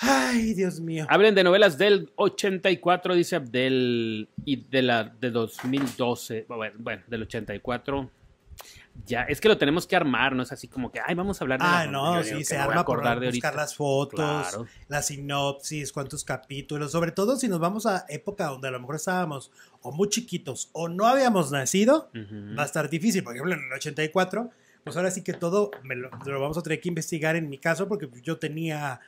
Ay, Dios mío. Hablen de novelas del 84, dice Abdel, y de la de 2012, bueno, del 84. Ya, es que lo tenemos que armar, no es así como que, ay, vamos a hablar de Ah, no, sí, se arma por buscar ahorita. las fotos, la sinopsis, cuántos capítulos, sobre todo si nos vamos a época donde a lo mejor estábamos o muy chiquitos o no habíamos nacido, va a estar difícil. Por ejemplo, en el 84, pues ahora sí que todo lo vamos a tener que investigar en mi caso porque yo tenía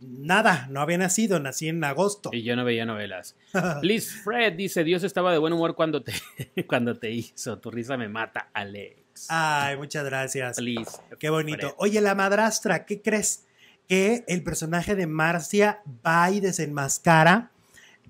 nada, no había nacido, nací en agosto. Y yo no veía novelas. Liz Fred dice, Dios estaba de buen humor cuando te, cuando te hizo, tu risa me mata, Alex. Ay, muchas gracias. Liz. Qué bonito. Oye, la madrastra, ¿qué crees? Que el personaje de Marcia va y desenmascara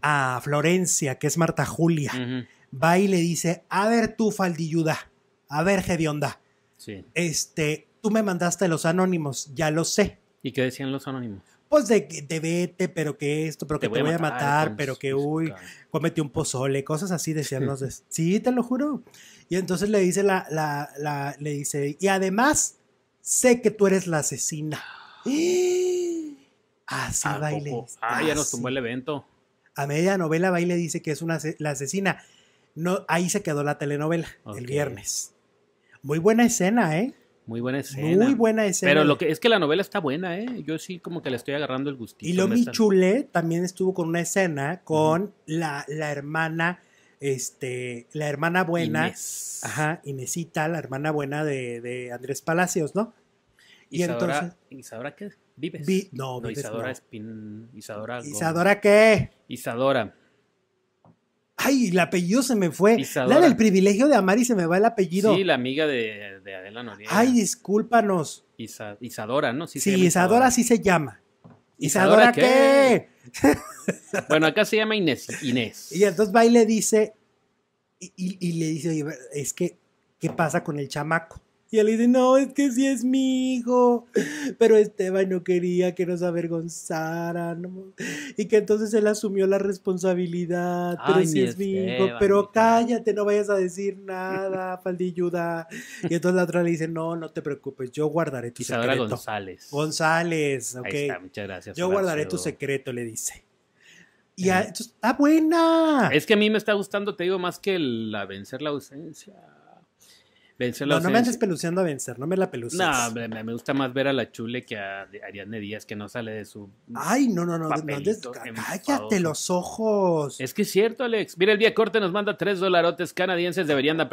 a Florencia, que es Marta Julia. Va y le dice, a ver tú, faldilluda, a ver, Gedionda. Sí. Este, tú me mandaste los anónimos, ya lo sé ¿Y qué decían los anónimos? Pues de, de vete, pero que esto, pero que te, voy, a matar, pero que uy, comete cómete un pozole, cosas así decían los Sí, te lo juro. Y entonces le dice la, la, le dice, y además sé que tú eres la asesina. Así ah, baile. Ah, ya nos tumbó el evento. A media novela baile dice que es una la asesina. No, ahí se quedó la telenovela el viernes. Muy buena escena, ¿eh? Muy buena escena. Muy buena escena. Pero lo que es que la novela está buena, ¿eh? Yo sí como que le estoy agarrando el gustito. Y Lomi Chule también estuvo con una escena con la, hermana, este, la hermana buena. Ajá, Inesita, la hermana buena de, Andrés Palacios, ¿no? Y Isadora, entonces... ¿Isadora qué? ¿Vives? no, Isadora no. Isadora... ¿Isadora qué? Isadora. Ay, el apellido se me fue. Dale el privilegio de amar y se me va el apellido. Sí, la amiga de, Adela Noriega. Ay, discúlpanos. Isadora, ¿no? Sí, Isadora, sí se llama. ¿Isadora, qué? bueno, acá se llama Inés. Inés. Y entonces va y le dice, y, le dice, es que, ¿qué pasa con el chamaco? Y él le dice, no, es que sí es mi hijo. Pero Esteban no quería que nos avergonzaran. Y que entonces él asumió la responsabilidad. Pero sí es mi hijo. Pero cállate, no vayas a decir nada, faldilluda. Y entonces la otra le dice, no, no te preocupes, yo guardaré tu secreto. González. González, ok. Ahí está, muchas gracias. Yo guardaré tu secreto, le dice. Y eh. entonces, ¡ah, buena. Es que a mí me está gustando, te digo, más que la vencer la ausencia no, no me andes peluceando a vencer, no me la peluces. No, hombre, me gusta más ver a la chule que a Ariadne Díaz, que no sale de su. Ay, no, no, no. no cállate los ojos. Es que es cierto, Alex. Mira, el día corte nos manda tres dolarotes canadienses, deberían